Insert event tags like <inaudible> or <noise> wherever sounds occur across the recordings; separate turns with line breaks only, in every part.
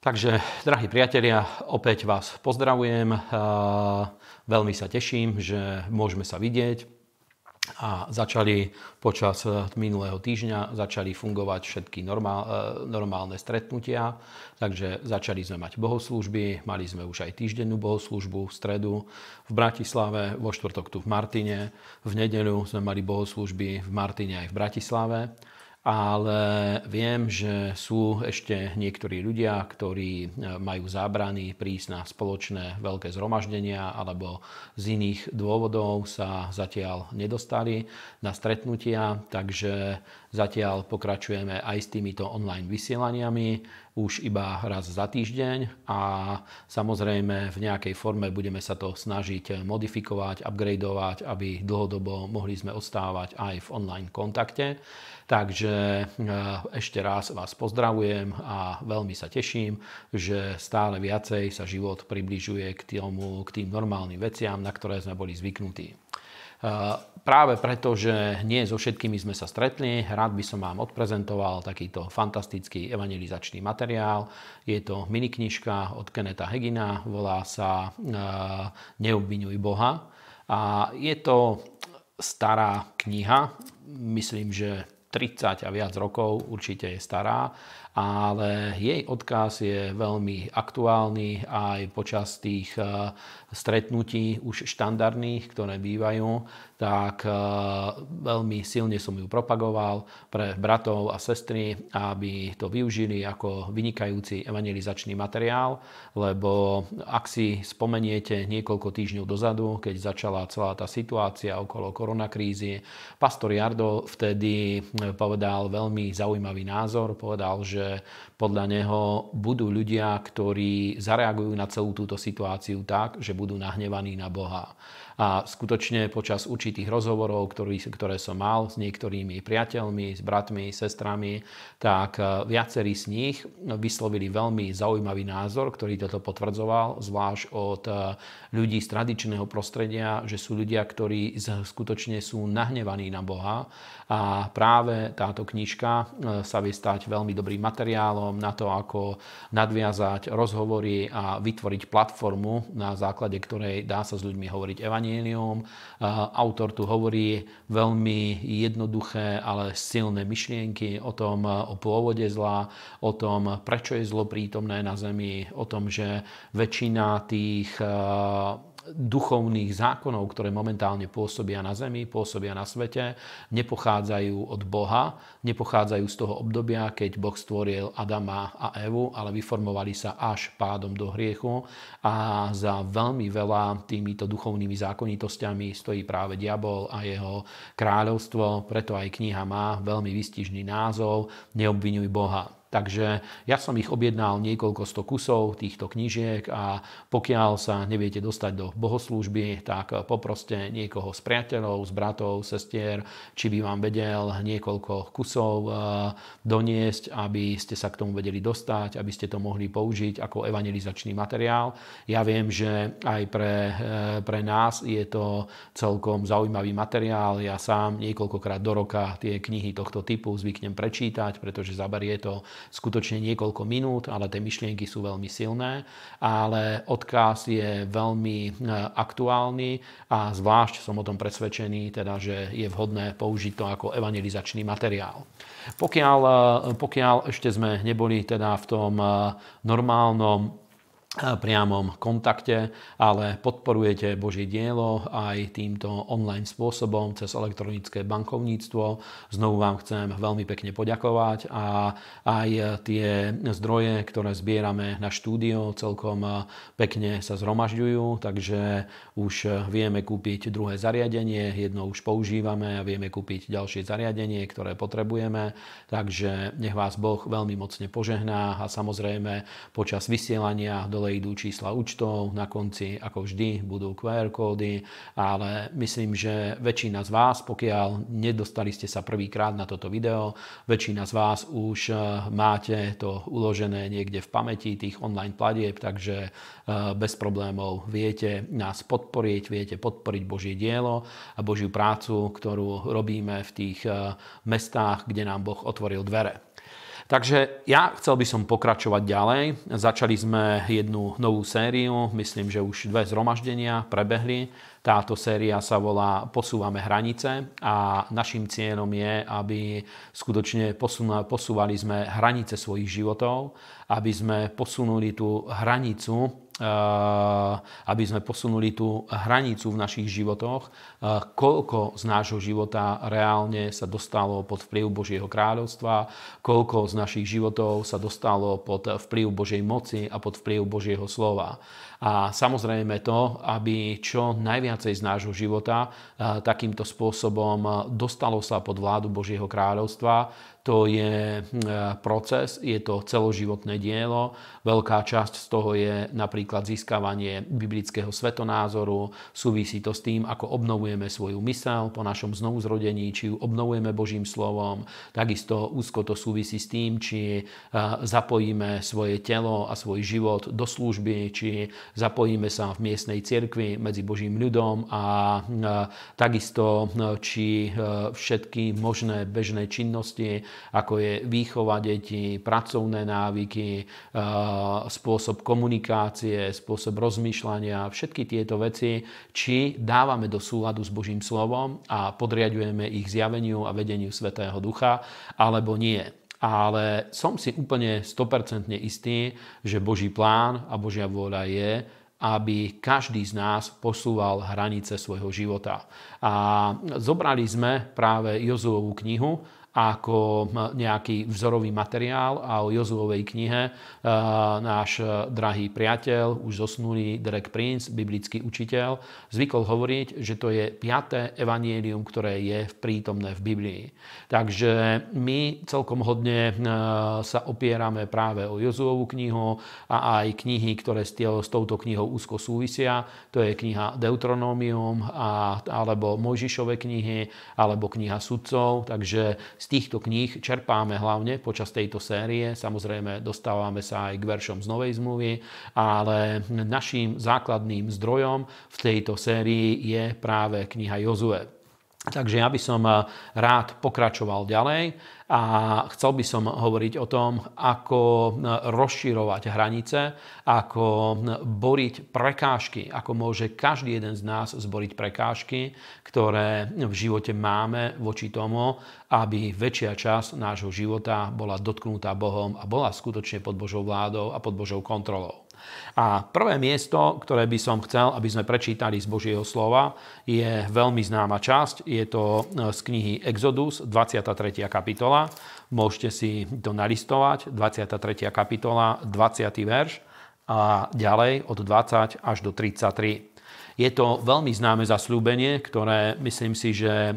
Takže, drahí priatelia, opäť vás pozdravujem. Veľmi sa teším, že môžeme sa vidieť. A začali počas minulého týždňa začali fungovať všetky normál, e, normálne stretnutia. Takže začali sme mať bohoslužby, mali sme už aj týždennú bohoslužbu v stredu v Bratislave, vo štvrtok tu v Martine, v nedelu sme mali bohoslužby v Martine aj v Bratislave ale viem, že sú ešte niektorí ľudia, ktorí e, majú zábrany prísť na spoločné veľké zhromaždenia alebo z iných dôvodov sa zatiaľ nedostali na stretnutia, takže zatiaľ pokračujeme aj s týmito online vysielaniami už iba raz za týždeň a samozrejme v nejakej forme budeme sa to snažiť modifikovať, upgradeovať, aby dlhodobo mohli sme odstávať aj v online kontakte. Takže eh, ešte raz vás pozdravujem a veľmi sa teším, že stále viacej sa život približuje k, tomu, k tým normálnym veciam, na ktoré sme boli zvyknutí. Eh, práve preto, že nie so všetkými sme sa stretli, rád by som vám odprezentoval takýto fantastický evangelizačný materiál. Je to miniknižka od Keneta Hegina, volá sa eh, Neobvinuj Boha. A je to stará kniha, myslím, že 30 a viac rokov určite je stará, ale jej odkaz je veľmi aktuálny aj počas tých eh, stretnutí už štandardných, ktoré bývajú, tak e, veľmi silne som ju propagoval pre bratov a sestry, aby to využili ako vynikajúci evangelizačný materiál, lebo ak si spomeniete niekoľko týždňov dozadu, keď začala celá tá situácia okolo koronakrízy, pastor Jardo vtedy e, povedal veľmi zaujímavý názor, povedal, že podľa neho budú ľudia, ktorí zareagujú na celú túto situáciu tak, že budú nahnevaní na Boha. A skutočne počas určitých rozhovorov, ktorý, ktoré som mal s niektorými priateľmi, s bratmi, sestrami, tak eh, viacerí z nich vyslovili veľmi zaujímavý názor, ktorý toto potvrdzoval, zvlášť od eh, ľudí z tradičného prostredia, že sú ľudia, ktorí skutočne sú nahnevaní na Boha. A práve táto knižka eh, sa vie stať veľmi dobrým materiálom na to, ako nadviazať rozhovory a vytvoriť platformu, na základe ktorej dá sa s ľuďmi hovoriť evanie evanieliom. Eh, autor tu hovorí veľmi jednoduché, ale silné myšlienky o tom, eh, o pôvode zla, o tom, prečo je zlo prítomné na Zemi, o tom, že väčšina tých eh, duchovných zákonov, ktoré momentálne pôsobia na Zemi, pôsobia na svete, nepochádzajú od Boha, nepochádzajú z toho obdobia, keď Boh stvoril Adama a Evu, ale vyformovali sa až pádom do hriechu a za veľmi veľa týmito duchovnými zákonitosťami stojí práve diabol a jeho kráľovstvo, preto aj kniha má veľmi výstižný názov Neobvinuj Boha. Takže ja som ich objednal niekoľko sto kusov týchto knížiek a pokiaľ sa neviete dostať do bohoslúžby, tak poproste niekoho z priateľov, z bratov, sestier, či by vám vedel niekoľko kusov eh, doniesť, aby ste sa k tomu vedeli dostať, aby ste to mohli použiť ako evangelizačný materiál. Ja viem, že aj pre, eh, pre nás je to celkom zaujímavý materiál. Ja sám niekoľkokrát do roka tie knihy tohto typu zvyknem prečítať, pretože zaberie to skutočne niekoľko minút, ale tie myšlienky sú veľmi silné, ale odkaz je veľmi e, aktuálny a zvlášť som o tom presvedčený, teda, že je vhodné použiť to ako evangelizačný materiál. Pokiaľ, e, pokiaľ ešte sme neboli teda v tom e, normálnom priamom kontakte, ale podporujete Božie dielo aj týmto online spôsobom cez elektronické bankovníctvo. Znovu vám chcem veľmi pekne poďakovať a aj tie zdroje, ktoré zbierame na štúdio, celkom pekne sa zhromažďujú, takže už vieme kúpiť druhé zariadenie, jedno už používame a vieme kúpiť ďalšie zariadenie, ktoré potrebujeme, takže nech vás Boh veľmi mocne požehná a samozrejme počas vysielania do dole idú čísla účtov, na konci ako vždy budú QR kódy, ale myslím, že väčšina z vás, pokiaľ nedostali ste sa prvýkrát na toto video, väčšina z vás už eh, máte to uložené niekde v pamäti tých online platieb, takže eh, bez problémov viete nás podporiť, viete podporiť Božie dielo a Božiu prácu, ktorú robíme v tých eh, mestách, kde nám Boh otvoril dvere. Takže ja chcel by som pokračovať ďalej. Začali sme jednu novú sériu, myslím, že už dve zhromaždenia prebehli. Táto séria sa volá Posúvame hranice a našim cieľom je, aby skutočne posúvali sme hranice svojich životov, aby sme posunuli tú hranicu Eh, aby sme posunuli tú hranicu v našich životoch, eh, koľko z nášho života reálne sa dostalo pod vplyv Božieho kráľovstva, koľko z našich životov sa dostalo pod vplyv Božej moci a pod vplyv Božieho slova. A samozrejme to, aby čo najviacej z nášho života eh, takýmto spôsobom dostalo sa pod vládu Božieho kráľovstva, to je e, proces, je to celoživotné dielo. Veľká časť z toho je napríklad získavanie biblického svetonázoru, súvisí to s tým, ako obnovujeme svoju mysel po našom znovuzrodení, či ju obnovujeme Božím slovom. Takisto úzko to súvisí s tým, či e, zapojíme svoje telo a svoj život do služby, či zapojíme sa v miestnej cirkvi medzi Božím ľudom a e, takisto či všetky možné bežné činnosti ako je výchova detí, pracovné návyky, eh, spôsob komunikácie, spôsob rozmýšľania, všetky tieto veci, či dávame do súladu s Božím slovom a podriadujeme ich zjaveniu a vedeniu Svetého Ducha, alebo nie ale som si úplne 100% istý, že Boží plán a Božia vôľa je, aby každý z nás posúval hranice svojho života. A zobrali sme práve Jozuovú knihu ako hm, nejaký vzorový materiál a o Jozuovej knihe eh, náš eh, drahý priateľ, už zosnulý Derek Prince, biblický učiteľ, zvykol hovoriť, že to je piaté evanielium, ktoré je prítomné v Biblii. Takže my celkom hodne eh, sa opierame práve o Jozuovú knihu a aj knihy, ktoré s touto knihou úzko súvisia. To je kniha Deuteronomium alebo Mojžišove knihy alebo kniha Sudcov. Takže z týchto kníh čerpáme hlavne počas tejto série. Samozrejme, dostávame sa aj k veršom z Novej zmluvy, ale našim základným zdrojom v tejto sérii je práve kniha Jozue. Takže ja by som eh, rád pokračoval ďalej a chcel by som hovoriť o tom, ako rozširovať hranice, ako boriť prekážky, ako môže každý jeden z nás zboriť prekážky, ktoré v živote máme voči tomu, aby väčšia časť nášho života bola dotknutá Bohom a bola skutočne pod Božou vládou a pod Božou kontrolou. A prvé miesto, ktoré by som chcel, aby sme prečítali z Božieho slova, je veľmi známa časť. Je to e, z knihy Exodus, 23. kapitola. Môžete si to nalistovať, 23. kapitola, 20. verš a ďalej od 20 až do 33. Je to veľmi známe zasľúbenie, ktoré myslím si, že eh,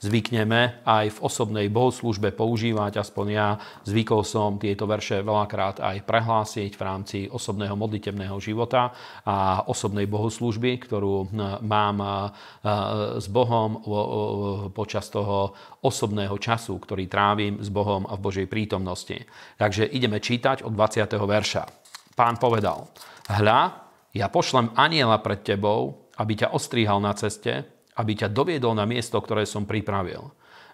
zvykneme aj v osobnej bohoslužbe používať. Aspoň ja zvykol som tieto verše veľakrát aj prehlásiť v rámci osobného modlitevného života a osobnej bohoslužby, ktorú eh, mám eh, s Bohom počas toho osobného času, ktorý trávim s Bohom a v Božej prítomnosti. Takže ideme čítať od 20. verša. Pán povedal, hľa, ja pošlem aniela pred tebou, aby ťa ostríhal na ceste, aby ťa doviedol na miesto, ktoré som pripravil.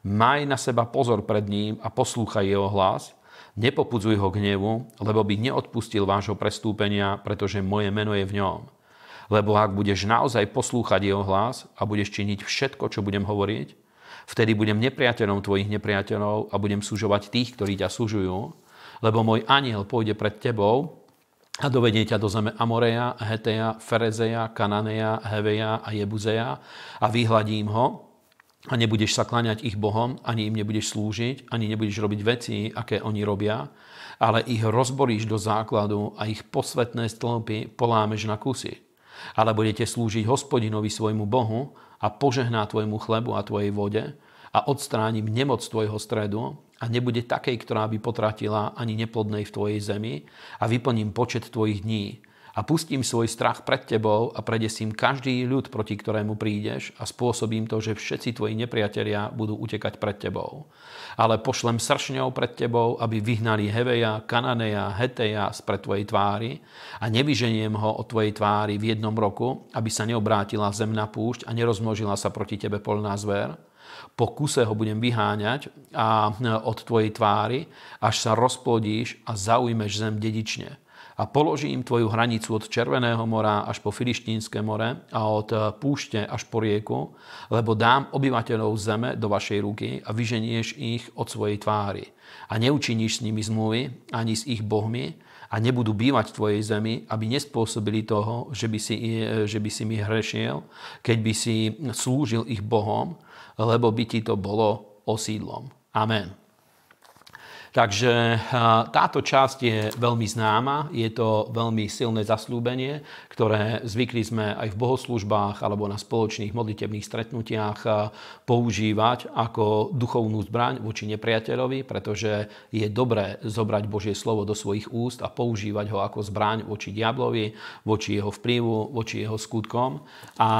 Maj na seba pozor pred ním a poslúchaj jeho hlas, nepopudzuj ho gnevu, lebo by neodpustil vášho prestúpenia, pretože moje meno je v ňom. Lebo ak budeš naozaj poslúchať jeho hlas a budeš činiť všetko, čo budem hovoriť, vtedy budem nepriateľom tvojich nepriateľov a budem súžovať tých, ktorí ťa súžujú, lebo môj aniel pôjde pred tebou a dovedie ťa do zeme Amoreja, Heteja, Ferezeja, Kananeja, Heveja a Jebuzeja a vyhladím ho a nebudeš sa kláňať ich bohom, ani im nebudeš slúžiť, ani nebudeš robiť veci, aké oni robia, ale ich rozboríš do základu a ich posvetné stĺpy polámeš na kusy. Ale budete slúžiť hospodinovi svojmu bohu a požehná tvojmu chlebu a tvojej vode, a odstránim nemoc tvojho stredu a nebude takej, ktorá by potratila ani neplodnej v tvojej zemi a vyplním počet tvojich dní. A pustím svoj strach pred tebou a predesím každý ľud, proti ktorému prídeš a spôsobím to, že všetci tvoji nepriatelia budú utekať pred tebou. Ale pošlem sršňov pred tebou, aby vyhnali Heveja, Kananeja, Heteja spred tvojej tvári a nevyženiem ho od tvojej tvári v jednom roku, aby sa neobrátila zem na púšť a nerozmnožila sa proti tebe polná zver po kuse ho budem vyháňať a e, od tvojej tvári, až sa rozplodíš a zaujmeš zem dedične. A položím tvoju hranicu od Červeného mora až po Filištínske more a od e, púšte až po rieku, lebo dám obyvateľov zeme do vašej ruky a vyženieš ich od svojej tvári. A neučiníš s nimi zmluvy ani s ich bohmi, a nebudú bývať v tvojej zemi, aby nespôsobili toho, že by si, e, že by si mi hrešiel, keď by si slúžil ich Bohom, lebo by ti to bolo osídlom. Amen. Takže táto časť je veľmi známa, je to veľmi silné zaslúbenie, ktoré zvykli sme aj v bohoslužbách alebo na spoločných modlitebných stretnutiach používať ako duchovnú zbraň voči nepriateľovi, pretože je dobré zobrať Božie slovo do svojich úst a používať ho ako zbraň voči diablovi, voči jeho vplyvu, voči jeho skutkom. A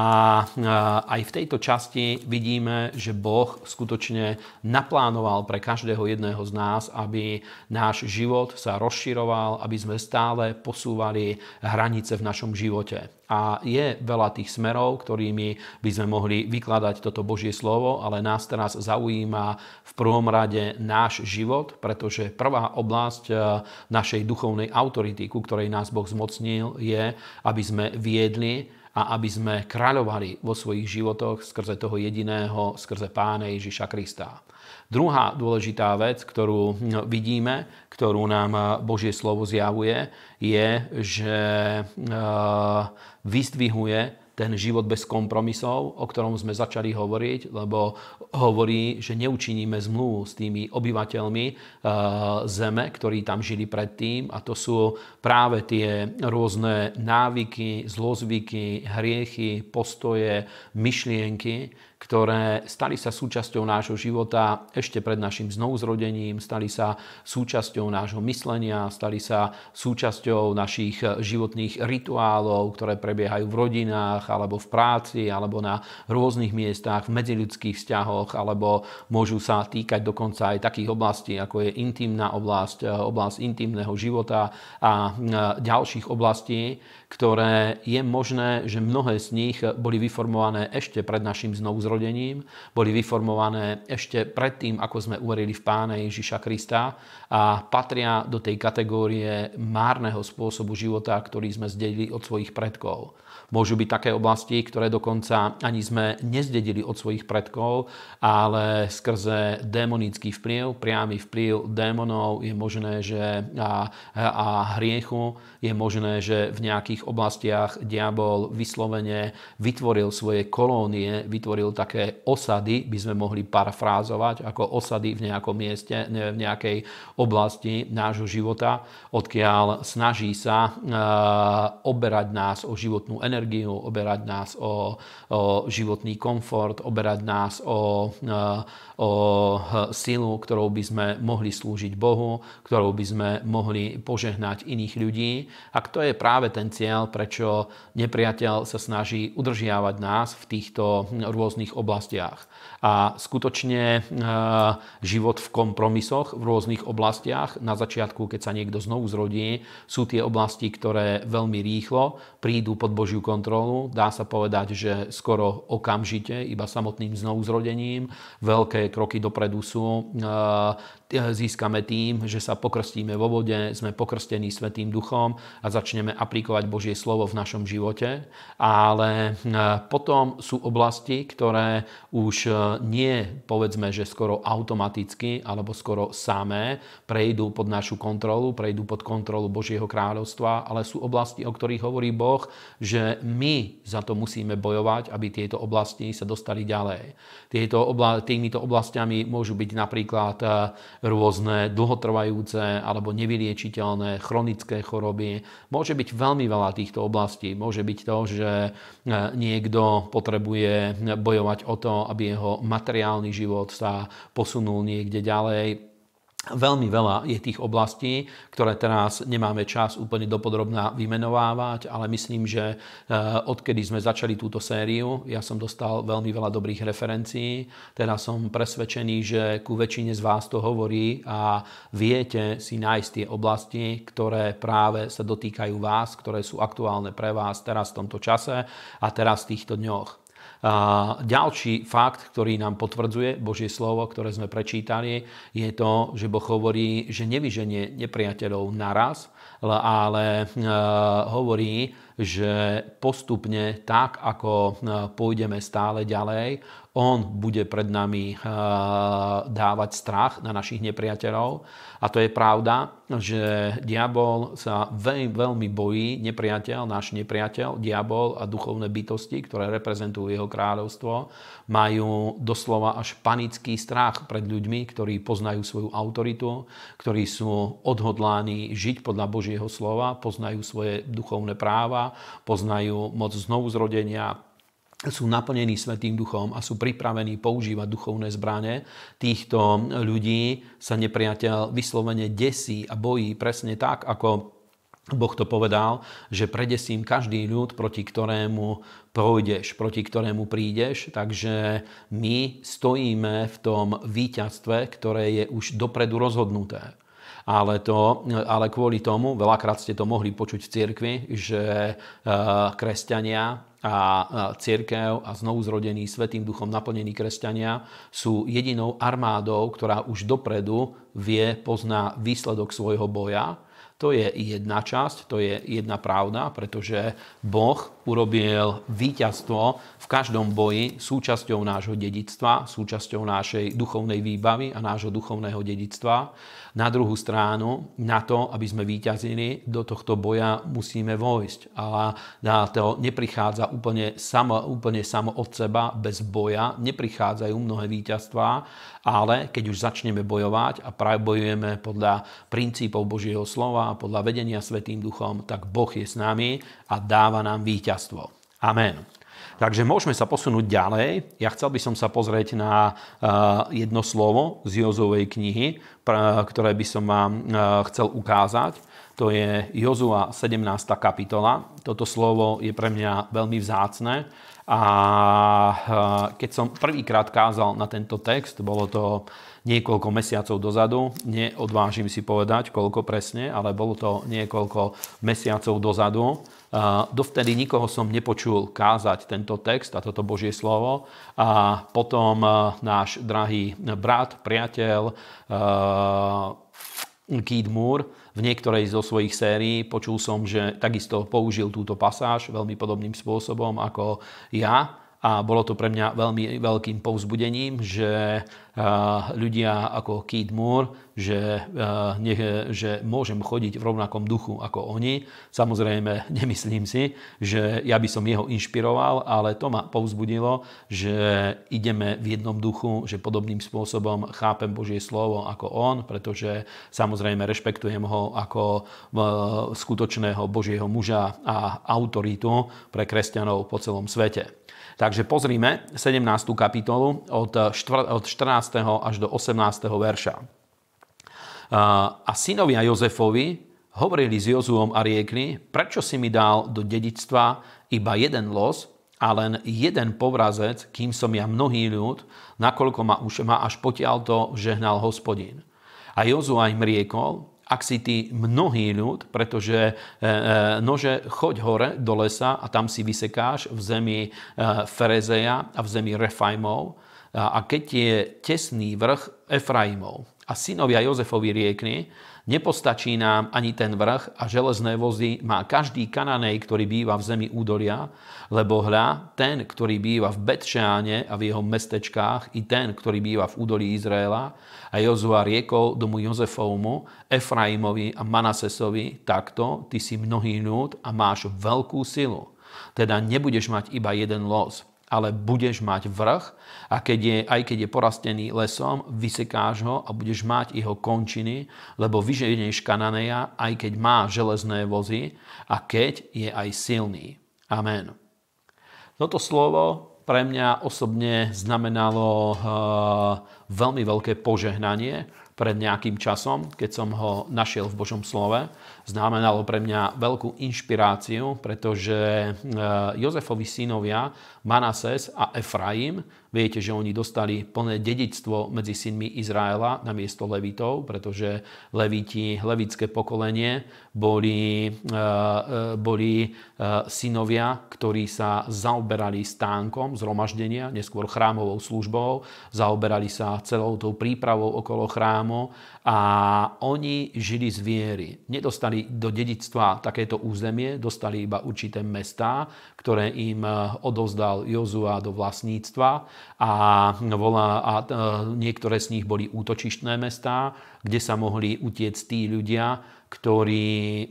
aj v tejto časti vidíme, že Boh skutočne naplánoval pre každého jedného z nás a aby náš život sa rozširoval, aby sme stále posúvali hranice v našom živote. A je veľa tých smerov, ktorými by sme mohli vykladať toto Božie slovo, ale nás teraz zaujíma v prvom rade náš život, pretože prvá oblasť eh, našej duchovnej autority, ku ktorej nás Boh zmocnil, je, aby sme viedli a aby sme kráľovali vo svojich životoch skrze toho jediného, skrze Pána Ježiša Krista. Druhá dôležitá vec, ktorú vidíme, ktorú nám eh, Božie slovo zjavuje, je, že eh, vystvihuje ten život bez kompromisov, o ktorom sme začali hovoriť, lebo hovorí, že neučiníme zmluvu s tými obyvateľmi eh, zeme, ktorí tam žili predtým a to sú práve tie rôzne návyky, zlozvyky, hriechy, postoje, myšlienky, ktoré stali sa súčasťou nášho života ešte pred našim znovuzrodením, stali sa súčasťou nášho myslenia, stali sa súčasťou našich životných rituálov, ktoré prebiehajú v rodinách, alebo v práci, alebo na rôznych miestach, v medziludských vzťahoch, alebo môžu sa týkať dokonca aj takých oblastí, ako je intimná oblasť, oblasť intimného života a e, ďalších oblastí, ktoré je možné, že mnohé z nich boli vyformované ešte pred našim znovuzrodením, boli vyformované ešte pred tým, ako sme uverili v Pána Ježiša Krista a patria do tej kategórie márneho spôsobu života, ktorý sme zdedili od svojich predkov. Môžu byť také oblasti, ktoré dokonca ani sme nezdedili od svojich predkov, ale skrze démonický vplyv, priamy vplyv démonov je možné, že a, a hriechu je možné, že v nejakých oblastiach diabol vyslovene vytvoril svoje kolónie, vytvoril také osady, by sme mohli parafrázovať, ako osady v nejakom mieste, v nejakej oblasti nášho života, odkiaľ snaží sa e, oberať nás o životnú energiu energiu, oberať nás o, o životný komfort, oberať nás o, eh, o eh, silu, ktorou by sme mohli slúžiť Bohu, ktorou by sme mohli požehnať iných ľudí. A to je práve ten cieľ, prečo nepriateľ sa snaží udržiavať nás v týchto rôznych oblastiach. A skutočne eh, život v kompromisoch v rôznych oblastiach, na začiatku, keď sa niekto znovu zrodí, sú tie oblasti, ktoré veľmi rýchlo prídu pod Božiu kontrolu. Dá sa povedať, že skoro okamžite, iba samotným znovuzrodením. Veľké kroky dopredu sú. E, získame tým, že sa pokrstíme vo vode, sme pokrstení Svetým duchom a začneme aplikovať Božie slovo v našom živote. Ale e, potom sú oblasti, ktoré už e, nie, povedzme, že skoro automaticky alebo skoro samé prejdú pod našu kontrolu, prejdú pod kontrolu Božieho kráľovstva, ale sú oblasti, o ktorých hovorí Boh, že my za to musíme bojovať, aby tieto oblasti sa dostali ďalej. Tieto obla- týmito oblastiami môžu byť napríklad eh, rôzne dlhotrvajúce alebo nevyliečiteľné chronické choroby. Môže byť veľmi veľa týchto oblastí. Môže byť to, že eh, niekto potrebuje bojovať o to, aby jeho materiálny život sa posunul niekde ďalej Veľmi veľa je tých oblastí, ktoré teraz nemáme čas úplne dopodrobná vymenovávať, ale myslím, že eh, odkedy sme začali túto sériu, ja som dostal veľmi veľa dobrých referencií. Teda som presvedčený, že ku väčšine z vás to hovorí a viete si nájsť tie oblasti, ktoré práve sa dotýkajú vás, ktoré sú aktuálne pre vás teraz v tomto čase a teraz v týchto dňoch. A ďalší fakt, ktorý nám potvrdzuje Božie slovo, ktoré sme prečítali, je to, že Boh hovorí, že nevyženie nepriateľov naraz, ale e, hovorí, že postupne, tak ako e, pôjdeme stále ďalej, on bude pred nami e, dávať strach na našich nepriateľov. A to je pravda, že diabol sa veľmi, veľmi bojí, nepriateľ, náš nepriateľ, diabol a duchovné bytosti, ktoré reprezentujú jeho kráľovstvo, majú doslova až panický strach pred ľuďmi, ktorí poznajú svoju autoritu, ktorí sú odhodláni žiť podľa Božieho slova, poznajú svoje duchovné práva, poznajú moc znovu zrodenia, sú naplnení Svetým duchom a sú pripravení používať duchovné zbranie, týchto ľudí sa nepriateľ vyslovene desí a bojí presne tak, ako Boh to povedal, že predesím každý ľud, proti ktorému pôjdeš, proti ktorému prídeš. Takže my stojíme v tom víťazstve, ktoré je už dopredu rozhodnuté ale, to, ale kvôli tomu, veľakrát ste to mohli počuť v cirkvi, že eh, kresťania a církev a znovu zrodení svetým duchom naplnení kresťania sú jedinou armádou, ktorá už dopredu vie, pozná výsledok svojho boja. To je jedna časť, to je jedna pravda, pretože Boh urobil víťazstvo v každom boji súčasťou nášho dedictva, súčasťou našej duchovnej výbavy a nášho duchovného dedictva na druhú stranu, na to, aby sme výťazili, do tohto boja musíme vojsť. A na to neprichádza úplne samo, úplne samo od seba, bez boja. Neprichádzajú mnohé víťazstvá, ale keď už začneme bojovať a práve bojujeme podľa princípov Božieho slova a podľa vedenia Svetým duchom, tak Boh je s nami a dáva nám víťazstvo. Amen. Takže môžeme sa posunúť ďalej. Ja chcel by som sa pozrieť na eh, jedno slovo z Jozovej knihy, ktoré by som vám eh, chcel ukázať. To je Jozua 17. kapitola. Toto slovo je pre mňa veľmi vzácne. A eh, keď som prvýkrát kázal na tento text, bolo to niekoľko mesiacov dozadu, neodvážim si povedať, koľko presne, ale bolo to niekoľko mesiacov dozadu, Dovtedy nikoho som nepočul kázať tento text a toto Božie slovo. A potom e, náš drahý brat, priateľ e, Keith Moore v niektorej zo svojich sérií počul som, že takisto použil túto pasáž veľmi podobným spôsobom ako ja a bolo to pre mňa veľmi veľkým povzbudením, že eh, ľudia ako Keith Moore, že, eh, ne, že môžem chodiť v rovnakom duchu ako oni. Samozrejme, <laughs> nemyslím si, že ja by som jeho inšpiroval, ale to ma povzbudilo, že ideme v jednom duchu, že podobným spôsobom chápem Božie slovo ako on, pretože samozrejme rešpektujem ho ako eh, skutočného Božieho muža a autoritu pre kresťanov po celom svete. Takže pozrime 17. kapitolu od, od 14. až do 18. verša. A synovia Jozefovi hovorili s Jozuom a riekli, prečo si mi dal do dedictva iba jeden los a len jeden povrazec, kým som ja mnohý ľud, nakoľko ma, už, ma až potiaľ to žehnal hospodín. A Jozua im riekol, ak si ty mnohý ľud, pretože e, e, nože choď hore do lesa a tam si vysekáš v zemi e, Ferezeja a v zemi Refajmov a keď je tesný vrch Efraimov a synovia Jozefovi riekni, Nepostačí nám ani ten vrch a železné vozy má každý kananej, ktorý býva v zemi údolia, lebo hľa, ten, ktorý býva v Betšáne a v jeho mestečkách, i ten, ktorý býva v údolí Izraela, a Jozua riekol domu Jozefovmu, Efraimovi a Manasesovi, takto, ty si mnohý núd a máš veľkú silu. Teda nebudeš mať iba jeden los ale budeš mať vrch a keď je, aj keď je porastený lesom, vysekáš ho a budeš mať jeho končiny, lebo vyženieš Kananeja, aj keď má železné vozy a keď je aj silný. Amen. Toto slovo pre mňa osobne znamenalo eh, veľmi veľké požehnanie pred nejakým časom, keď som ho našiel v Božom slove znamenalo pre mňa veľkú inšpiráciu, pretože eh, Jozefovi synovia Manases a Efraim, viete, že oni dostali plné dedictvo medzi synmi Izraela na miesto Levitov, pretože Leviti, levické pokolenie boli, eh, eh, boli synovia, ktorí sa zaoberali stánkom zhromaždenia, neskôr chrámovou službou, zaoberali sa celou tou prípravou okolo chrámu a oni žili z viery. Nedostali dostali do dedictva takéto územie, dostali iba určité mestá, ktoré im e, odovzdal Jozua do vlastníctva a, no, volá, a e, niektoré z nich boli útočištné mestá, kde sa mohli utiecť tí ľudia, ktorí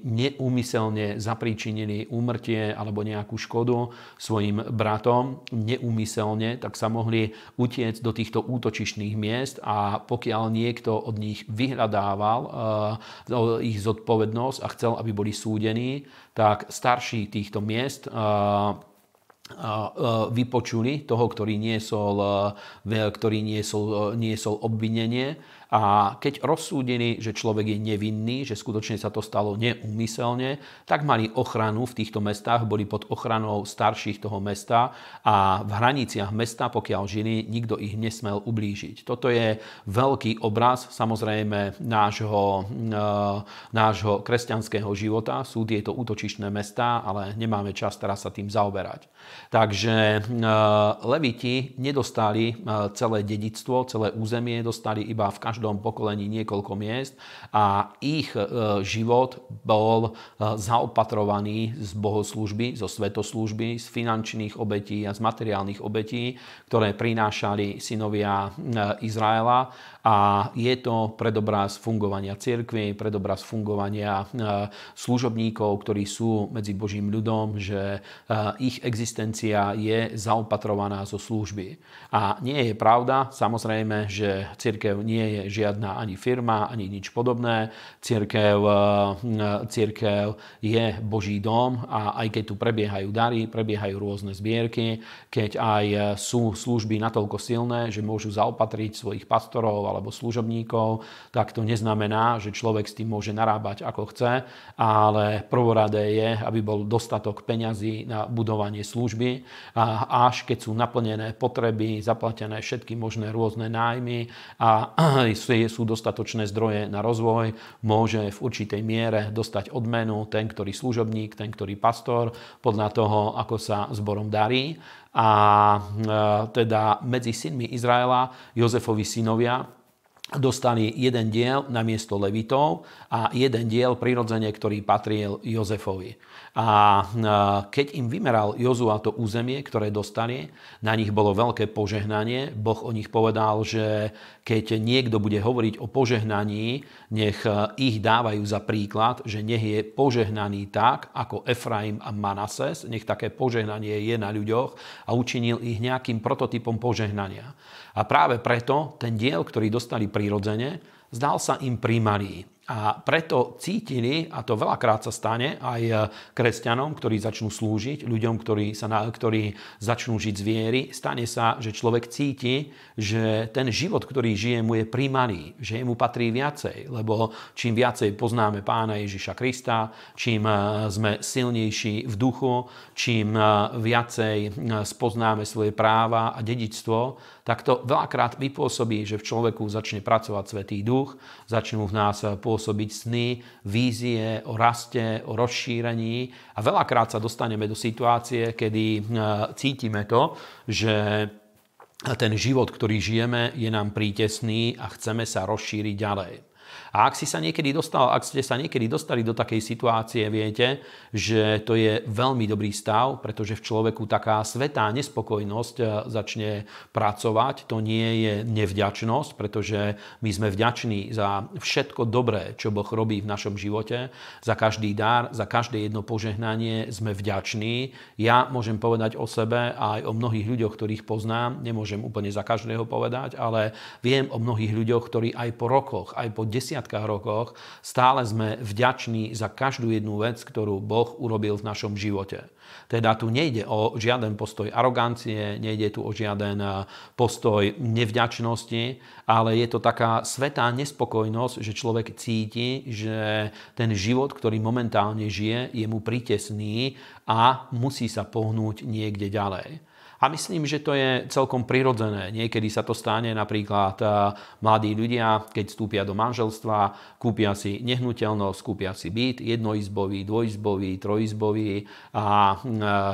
neúmyselne zapríčinili úmrtie alebo nejakú škodu svojim bratom, neúmyselne, tak sa mohli utiecť do týchto útočišných miest a pokiaľ niekto od nich vyhľadával e, ich zodpovednosť a chcel, aby boli súdení, tak starší týchto miest e, vypočuli toho, ktorý niesol, ktorý niesol, niesol obvinenie a keď rozsúdili, že človek je nevinný, že skutočne sa to stalo neúmyselne, tak mali ochranu v týchto mestách, boli pod ochranou starších toho mesta a v hraniciach mesta, pokiaľ žili, nikto ich nesmel ublížiť. Toto je veľký obraz samozrejme nášho, eh, nášho kresťanského života. Sú tieto útočišné mesta, ale nemáme čas teraz sa tým zaoberať. Takže eh, Leviti nedostali eh, celé dedictvo, celé územie, dostali iba v každom každom pokolení niekoľko miest a ich e, život bol e, zaopatrovaný z bohoslužby, zo svetoslúžby, z finančných obetí a z materiálnych obetí, ktoré prinášali synovia e, Izraela a je to predobraz fungovania cirkvy, predobraz fungovania e, služobníkov, ktorí sú medzi Božím ľudom, že e, ich existencia je zaopatrovaná zo služby. A nie je pravda, samozrejme, že cirkev nie je žiadna ani firma, ani nič podobné. Cirkev, e, cirkev je Boží dom a aj keď tu prebiehajú dary, prebiehajú rôzne zbierky, keď aj sú služby natoľko silné, že môžu zaopatriť svojich pastorov alebo služobníkov, tak to neznamená, že človek s tým môže narábať ako chce, ale prvoradé je, aby bol dostatok peňazí na budovanie služby, a až keď sú naplnené potreby, zaplatené všetky možné rôzne nájmy a <clears throat> sú dostatočné zdroje na rozvoj, môže v určitej miere dostať odmenu ten, ktorý služobník, ten, ktorý pastor, podľa toho, ako sa zborom darí a e, teda medzi synmi Izraela Jozefovi synovia dostali jeden diel na miesto Levitov a jeden diel prirodzene, ktorý patril Jozefovi. A keď im vymeral Jozua to územie, ktoré dostali, na nich bolo veľké požehnanie. Boh o nich povedal, že keď niekto bude hovoriť o požehnaní, nech e, ich dávajú za príklad, že nech je požehnaný tak, ako Efraim a Manases, nech také požehnanie je na ľuďoch a učinil ich nejakým prototypom požehnania. A práve preto ten diel, ktorý dostali prirodzene, zdal sa im primarý. A preto cítili, a to veľakrát sa stane aj e, kresťanom, ktorí začnú slúžiť, ľuďom, ktorí, sa, ktorí začnú žiť z viery, stane sa, že človek cíti, že ten život, ktorý žije mu je primaný, že mu patrí viacej, lebo čím viacej poznáme pána Ježiša Krista, čím e, sme silnejší v duchu, čím e, viacej spoznáme svoje práva a dedičstvo, tak to veľakrát vypôsobí, že v človeku začne pracovať Svetý duch, začnú v nás pôsobiť sny, vízie o raste, o rozšírení a veľakrát sa dostaneme do situácie, kedy e, cítime to, že ten život, ktorý žijeme, je nám prítesný a chceme sa rozšíriť ďalej. A ak, si sa niekedy dostal, ak ste sa niekedy dostali do takej situácie, viete, že to je veľmi dobrý stav, pretože v človeku taká svetá nespokojnosť e, začne pracovať. To nie je nevďačnosť, pretože my sme vďační za všetko dobré, čo Boh robí v našom živote. Za každý dar, za každé jedno požehnanie sme vďační. Ja môžem povedať o sebe a aj o mnohých ľuďoch, ktorých poznám, nemôžem úplne za každého povedať, ale viem o mnohých ľuďoch, ktorí aj po rokoch, aj po desiatkách rokoch, stále sme vďační za každú jednu vec, ktorú Boh urobil v našom živote. Teda tu nejde o žiaden postoj arogancie, nejde tu o žiaden eh, postoj nevďačnosti, ale je to taká svetá nespokojnosť, že človek cíti, že ten život, ktorý momentálne žije, je mu pritesný a musí sa pohnúť niekde ďalej. A myslím, že to je celkom prirodzené. Niekedy sa to stane napríklad eh, mladí ľudia, keď vstúpia do manželstva, kúpia si nehnuteľnosť, kúpia si byt, jednoizbový, dvojizbový, trojizbový a eh,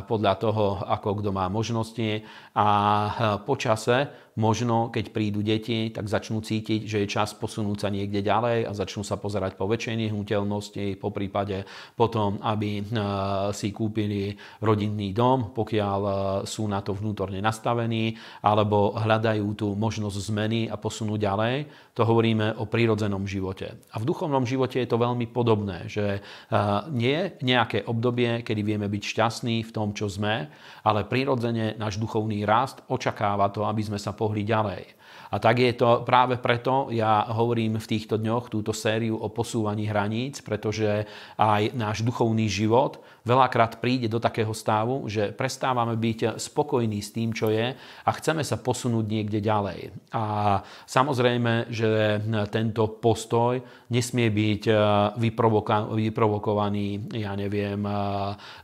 podľa toho, ako kto má možnosti. A eh, počase možno keď prídu deti, tak začnú cítiť, že je čas posunúť sa niekde ďalej a začnú sa pozerať po väčšej nehnuteľnosti, po prípade potom, aby e, si kúpili rodinný dom, pokiaľ e, sú na to vnútorne nastavení, alebo hľadajú tú možnosť zmeny a posunú ďalej. To hovoríme o prírodzenom živote. A v duchovnom živote je to veľmi podobné, že e, nie je nejaké obdobie, kedy vieme byť šťastní v tom, čo sme, ale prirodzene náš duchovný rast očakáva to, aby sme sa pohli ďalej. A tak je to práve preto, ja hovorím v týchto dňoch túto sériu o posúvaní hraníc, pretože aj náš duchovný život veľakrát príde do takého stavu, že prestávame byť spokojní s tým, čo je a chceme sa posunúť niekde ďalej. A samozrejme, že tento postoj nesmie byť e, vyprovokovaný, ja neviem, e,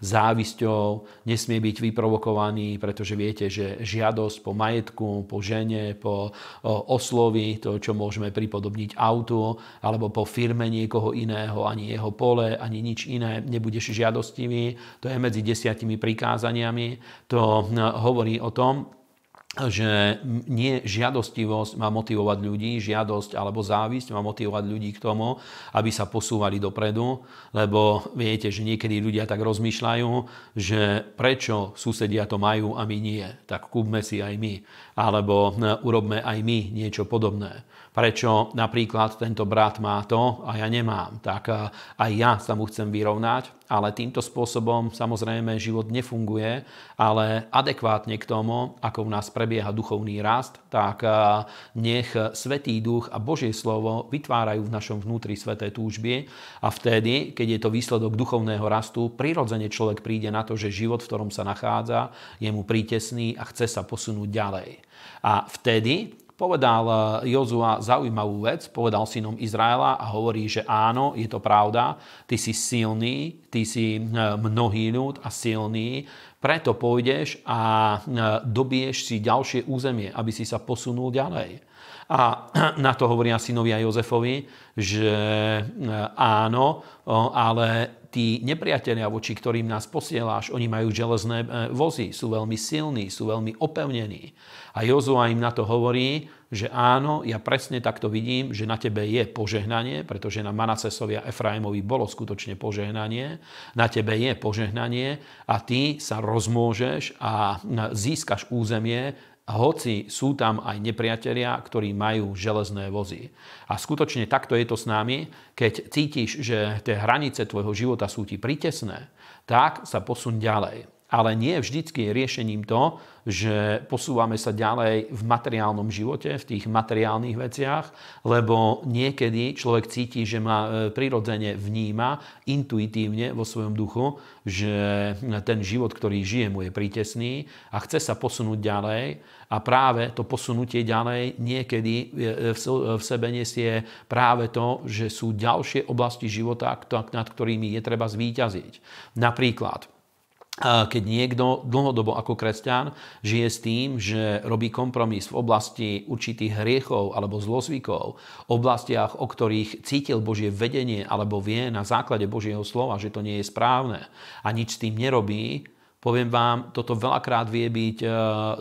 závisťou, nesmie byť vyprovokovaný, pretože viete, že žiadosť po majetku, po žene, po e, oslovi, to, čo môžeme pripodobniť autu, alebo po firme niekoho iného, ani jeho pole, ani nič iné, nebudeš žiadosti milostivý, to je medzi desiatimi prikázaniami, to eh, hovorí o tom, že nie žiadostivosť má motivovať ľudí, žiadosť alebo závisť má motivovať ľudí k tomu, aby sa posúvali dopredu, lebo viete, že niekedy ľudia tak rozmýšľajú, že prečo susedia to majú a my nie, tak kúpme si aj my, alebo eh, urobme aj my niečo podobné prečo napríklad tento brat má to a ja nemám, tak aj ja sa mu chcem vyrovnať, ale týmto spôsobom samozrejme život nefunguje, ale adekvátne k tomu, ako u nás prebieha duchovný rast, tak nech Svetý duch a Božie slovo vytvárajú v našom vnútri sveté túžby a vtedy, keď je to výsledok duchovného rastu, prirodzene človek príde na to, že život, v ktorom sa nachádza, je mu prítesný a chce sa posunúť ďalej. A vtedy Povedal eh, Jozua zaujímavú vec, povedal synom Izraela a hovorí, že áno, je to pravda, ty si silný, ty si eh, mnohý ľud a silný, preto pôjdeš a eh, dobiješ si ďalšie územie, aby si sa posunul ďalej. A <clears throat> na to hovoria synovia Jozefovi, že áno, ale tí nepriatelia, voči ktorým nás posieláš, oni majú železné e, vozy, sú veľmi silní, sú veľmi opevnení. A Jozua im na to hovorí, že áno, ja presne takto vidím, že na tebe je požehnanie, pretože na Manasesovi a Efraimovi bolo skutočne požehnanie, na tebe je požehnanie a ty sa rozmôžeš a e, získaš územie, hoci sú tam aj nepriatelia, ktorí majú železné vozy. A skutočne takto je to s nami, keď cítiš, že tie hranice tvojho života sú ti pritesné, tak sa posun ďalej. Ale nie vždycky je riešením to, že posúvame sa ďalej v materiálnom živote, v tých materiálnych veciach, lebo niekedy človek cíti, že má e, prirodzene vníma intuitívne vo svojom duchu, že ten život, ktorý žije mu je prítesný a chce sa posunúť ďalej a práve to posunutie ďalej niekedy e, e, v sebe nesie práve to, že sú ďalšie oblasti života, nad ktorými je treba zvíťaziť. Napríklad keď niekto dlhodobo ako kresťan žije s tým, že robí kompromis v oblasti určitých hriechov alebo zlozvykov, oblastiach, o ktorých cítil Božie vedenie alebo vie na základe Božieho slova, že to nie je správne a nič s tým nerobí, poviem vám, toto veľakrát vie byť e,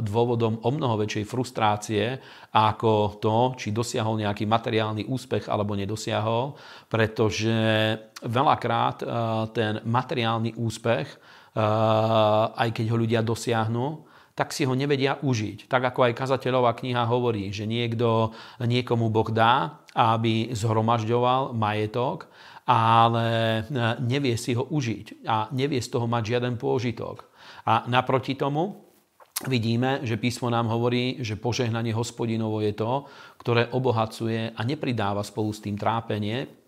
dôvodom o mnoho väčšej frustrácie ako to, či dosiahol nejaký materiálny úspech alebo nedosiahol, pretože veľakrát e, ten materiálny úspech Eh, aj keď ho ľudia dosiahnu, tak si ho nevedia užiť. Tak ako aj kazateľová kniha hovorí, že niekto, niekomu Boh dá, aby zhromažďoval majetok, ale eh, nevie si ho užiť a nevie z toho mať žiaden pôžitok. A naproti tomu vidíme, že písmo nám hovorí, že požehnanie hospodinovo je to, ktoré obohacuje a nepridáva spolu s tým trápenie,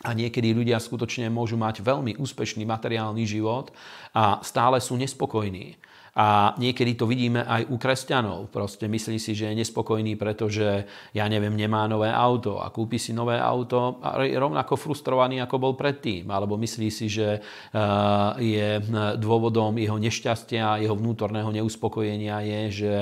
a niekedy ľudia skutočne môžu mať veľmi úspešný materiálny život a stále sú nespokojní. A niekedy to vidíme aj u kresťanov. Proste myslí si, že je nespokojný, pretože, ja neviem, nemá nové auto a kúpi si nové auto a je rovnako frustrovaný, ako bol predtým. Alebo myslí si, že e, je e, dôvodom jeho nešťastia, jeho vnútorného neuspokojenia je, že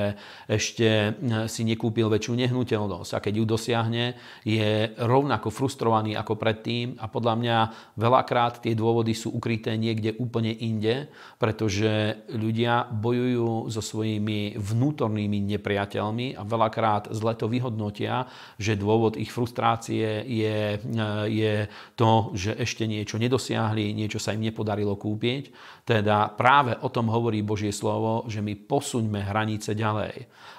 ešte e, si nekúpil väčšiu nehnuteľnosť. A keď ju dosiahne, je rovnako frustrovaný ako predtým. A podľa mňa veľakrát tie dôvody sú ukryté niekde úplne inde, pretože ľudia bojujú so svojimi vnútornými nepriateľmi a veľakrát zle to vyhodnotia, že dôvod ich frustrácie je, e, je to, že ešte niečo nedosiahli, niečo sa im nepodarilo kúpiť. Teda práve o tom hovorí Božie slovo, že my posuňme hranice ďalej.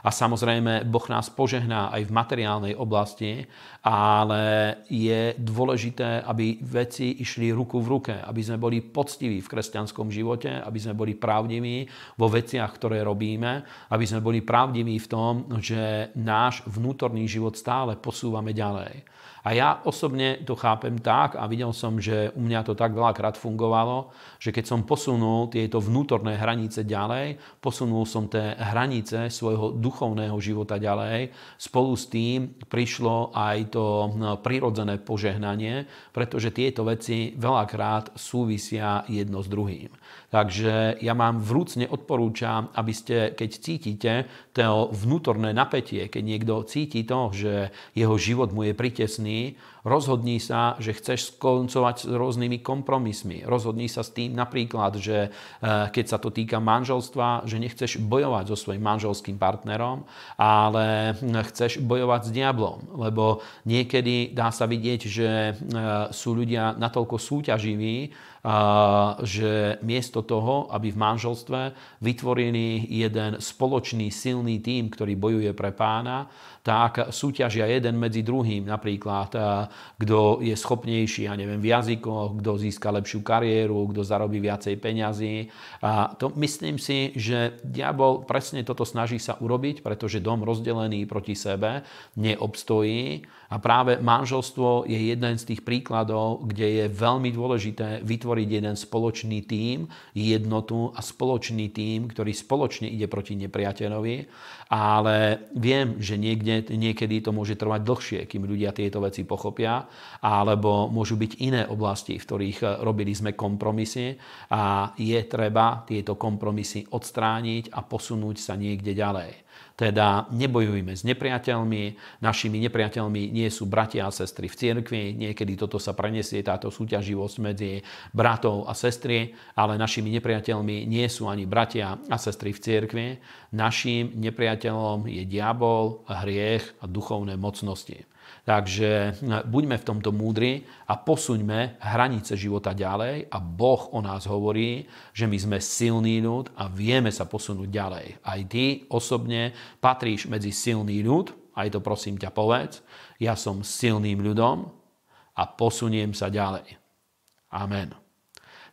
A samozrejme, Boh nás požehná aj v materiálnej oblasti, ale je dôležité, aby veci išli ruku v ruke, aby sme boli poctiví v kresťanskom živote, aby sme boli pravdiví vo veciach, ktoré robíme, aby sme boli pravdiví v tom, že náš vnútorný život stále posúvame ďalej. A ja osobne to chápem tak a videl som, že u mňa to tak veľakrát fungovalo, že keď som posunul tieto vnútorné hranice ďalej, posunul som tie hranice svojho duchovného života ďalej, spolu s tým prišlo aj to no, prirodzené požehnanie, pretože tieto veci veľakrát súvisia jedno s druhým. Takže ja vám vrúcne odporúčam, aby ste, keď cítite to vnútorné napätie, keď niekto cíti to, že jeho život mu je pritesný, rozhodni sa, že chceš skoncovať s rôznymi kompromismi. Rozhodni sa s tým napríklad, že e, keď sa to týka manželstva, že nechceš bojovať so svojím manželským partnerom, ale hm, chceš bojovať s diablom. Lebo niekedy dá sa vidieť, že e, sú ľudia natoľko súťaživí, že miesto toho, aby v manželstve vytvorili jeden spoločný silný tím, ktorý bojuje pre pána, tak súťažia jeden medzi druhým. Napríklad, eh, kto je schopnejší, ja neviem, v jazykoch, kto získa lepšiu kariéru, kto zarobí viacej peňazí. A to myslím si, že diabol presne toto snaží sa urobiť, pretože dom rozdelený proti sebe neobstojí. A práve manželstvo je jeden z tých príkladov, kde je veľmi dôležité vytvoriť jeden spoločný tím, jednotu a spoločný tím, ktorý spoločne ide proti nepriateľovi. Ale viem, že niekde, niekedy to môže trvať dlhšie, kým ľudia tieto veci pochopia, alebo môžu byť iné oblasti, v ktorých eh, robili sme kompromisy a je treba tieto kompromisy odstrániť a posunúť sa niekde ďalej. Teda nebojujme s nepriateľmi, našimi nepriateľmi nie sú bratia a sestry v cirkvi, niekedy toto sa prenesie, táto súťaživosť medzi bratov a sestry, ale našimi nepriateľmi nie sú ani bratia a sestry v cirkvi. Naším nepriateľom je diabol, hriech a duchovné mocnosti. Takže eh, buďme v tomto múdri a posuňme hranice života ďalej a Boh o nás hovorí, že my sme silný ľud a vieme sa posunúť ďalej. Aj ty osobne patríš medzi silný ľud, aj to prosím ťa povedz, ja som silným ľudom a posuniem sa ďalej. Amen.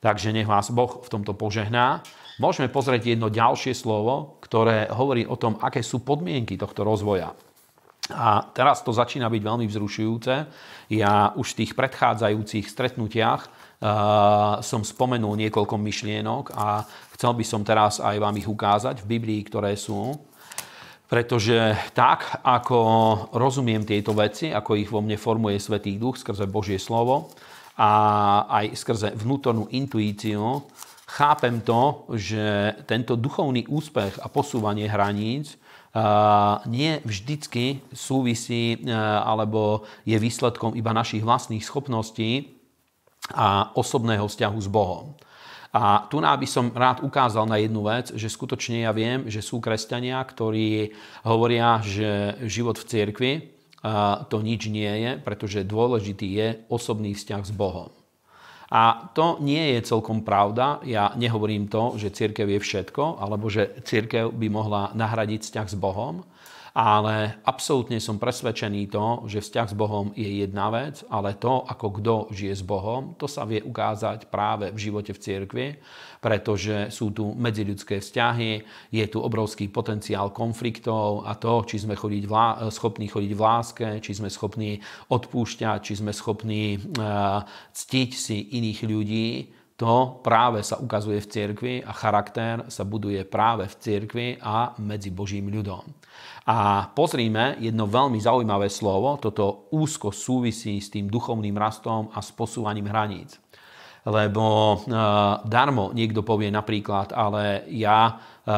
Takže nech vás Boh v tomto požehná. Môžeme pozrieť jedno ďalšie slovo, ktoré hovorí o tom, aké sú podmienky tohto rozvoja. A teraz to začína byť veľmi vzrušujúce. Ja už v tých predchádzajúcich stretnutiach uh, som spomenul niekoľko myšlienok a chcel by som teraz aj vám ich ukázať v Biblii, ktoré sú. Pretože tak, ako rozumiem tieto veci, ako ich vo mne formuje Svetý Duch skrze Božie slovo a aj skrze vnútornú intuíciu, chápem to, že tento duchovný úspech a posúvanie hraníc nie vždycky súvisí e, alebo je výsledkom iba našich vlastných schopností a osobného vzťahu s Bohom. A tu by som rád ukázal na jednu vec, že skutočne ja viem, že sú kresťania, ktorí hovoria, že život v cirkvi e, to nič nie je, pretože dôležitý je osobný vzťah s Bohom. A to nie je celkom pravda. Ja nehovorím to, že církev je všetko, alebo že církev by mohla nahradiť vzťah s Bohom, ale absolútne som presvedčený to, že vzťah s Bohom je jedna vec, ale to, ako kto žije s Bohom, to sa vie ukázať práve v živote v církvi pretože sú tu medziľudské vzťahy, je tu obrovský potenciál konfliktov a to, či sme chodiť vlá- schopní chodiť v láske, či sme schopní odpúšťať, či sme schopní uh, ctiť si iných ľudí, to práve sa ukazuje v cirkvi a charakter sa buduje práve v cirkvi a medzi Božím ľudom. A pozrime jedno veľmi zaujímavé slovo, toto úzko súvisí s tým duchovným rastom a s posúvaním hraníc lebo eh, darmo niekto povie napríklad, ale ja, eh,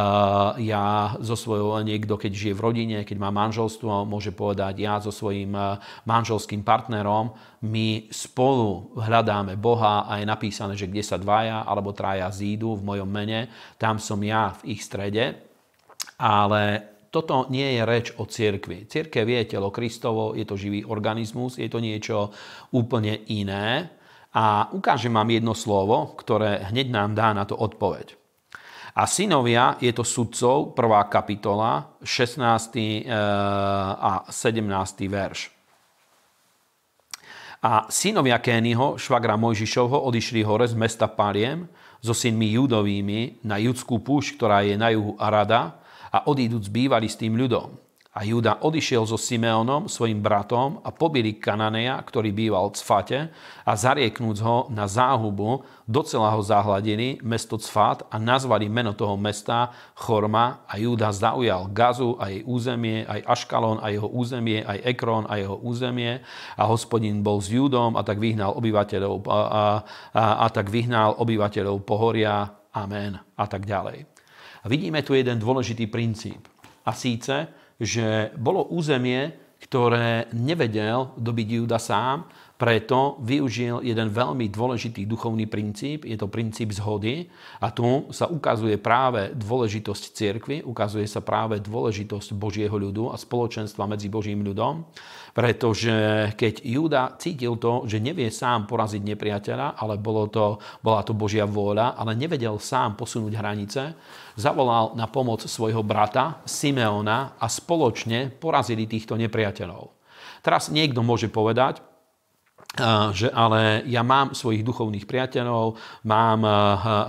ja zo svojou, niekto keď žije v rodine, keď má manželstvo, môže povedať, ja so svojím eh, manželským partnerom, my spolu hľadáme Boha a je napísané, že kde sa dvaja alebo traja zídu v mojom mene, tam som ja v ich strede, ale toto nie je reč o cirkvi. Cirkev je telo Kristovo, je to živý organizmus, je to niečo úplne iné a ukážem vám jedno slovo, ktoré hneď nám dá na to odpoveď. A synovia je to sudcov, 1. kapitola, 16. E, a 17. verš. A synovia Kényho, švagra Mojžišovho, odišli hore z mesta Pariem so synmi judovými na judskú púšť, ktorá je na juhu Arada a odídu zbývali s tým ľudom. A Júda odišiel so Simeonom, svojim bratom, a pobili Kananeja, ktorý býval v Cfate, a zarieknúc ho na záhubu, docela ho zahladili mesto Cfat a nazvali meno toho mesta Chorma a Júda zaujal Gazu a jej územie, aj Aškalon a jeho územie, aj Ekron a jeho územie a hospodin bol s Júdom a tak vyhnal obyvateľov, a, a, a, a tak vyhnal obyvateľov pohoria, amen a tak ďalej. A vidíme tu jeden dôležitý princíp. A síce, že bolo územie, ktoré nevedel dobiť Júda sám preto využil jeden veľmi dôležitý duchovný princíp, je to princíp zhody a tu sa ukazuje práve dôležitosť cirkvy, ukazuje sa práve dôležitosť Božieho ľudu a spoločenstva medzi Božím ľudom, pretože keď Júda cítil to, že nevie sám poraziť nepriateľa, ale bolo to, bola to Božia vôľa, ale nevedel sám posunúť hranice, zavolal na pomoc svojho brata Simeona a spoločne porazili týchto nepriateľov. Teraz niekto môže povedať, že ale ja mám svojich duchovných priateľov, mám,